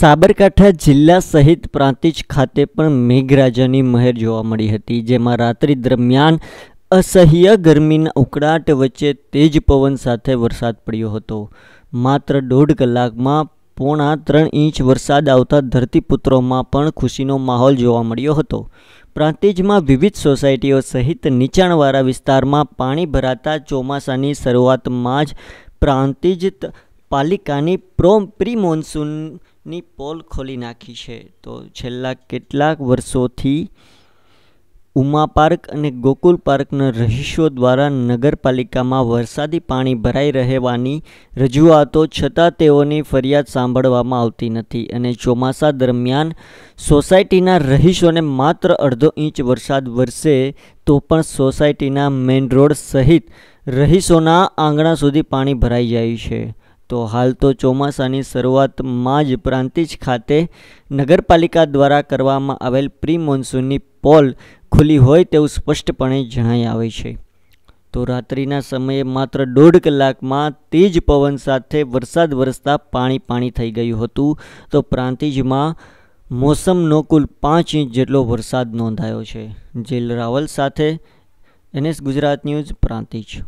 સાબરકાંઠા જિલ્લા સહિત પ્રાંતિજ ખાતે પણ મેઘરાજાની મહેર જોવા મળી હતી જેમાં રાત્રિ દરમિયાન અસહ્ય ગરમીના ઉકળાટ વચ્ચે તેજ પવન સાથે વરસાદ પડ્યો હતો માત્ર દોઢ કલાકમાં પોણા ત્રણ ઇંચ વરસાદ આવતા ધરતીપુત્રોમાં પણ ખુશીનો માહોલ જોવા મળ્યો હતો પ્રાંતિજમાં વિવિધ સોસાયટીઓ સહિત નીચાણવાળા વિસ્તારમાં પાણી ભરાતા ચોમાસાની શરૂઆતમાં જ પ્રાંતિજ પાલિકાની પ્રો પ્રી મોન્સૂન ની પોલ ખોલી નાખી છે તો છેલ્લા કેટલાક વર્ષોથી ઉમા પાર્ક અને ગોકુલ પાર્કના રહીશો દ્વારા નગરપાલિકામાં વરસાદી પાણી ભરાઈ રહેવાની રજૂઆતો છતાં તેઓની ફરિયાદ સાંભળવામાં આવતી નથી અને ચોમાસા દરમિયાન સોસાયટીના રહીશોને માત્ર અડધો ઇંચ વરસાદ વરસે તો પણ સોસાયટીના મેઇન રોડ સહિત રહીશોના આંગણા સુધી પાણી ભરાઈ જાય છે તો હાલ તો ચોમાસાની શરૂઆતમાં જ પ્રાંતિજ ખાતે નગરપાલિકા દ્વારા કરવામાં આવેલ પ્રી મોન્સૂનની પોલ ખુલ્લી હોય તેવું સ્પષ્ટપણે જણાઈ આવે છે તો રાત્રિના સમયે માત્ર દોઢ કલાકમાં તેજ પવન સાથે વરસાદ વરસતા પાણી પાણી થઈ ગયું હતું તો પ્રાંતિજમાં મોસમનો કુલ પાંચ ઇંચ જેટલો વરસાદ નોંધાયો છે જેલ રાવલ સાથે એનએસ ગુજરાત ન્યૂઝ પ્રાંતિજ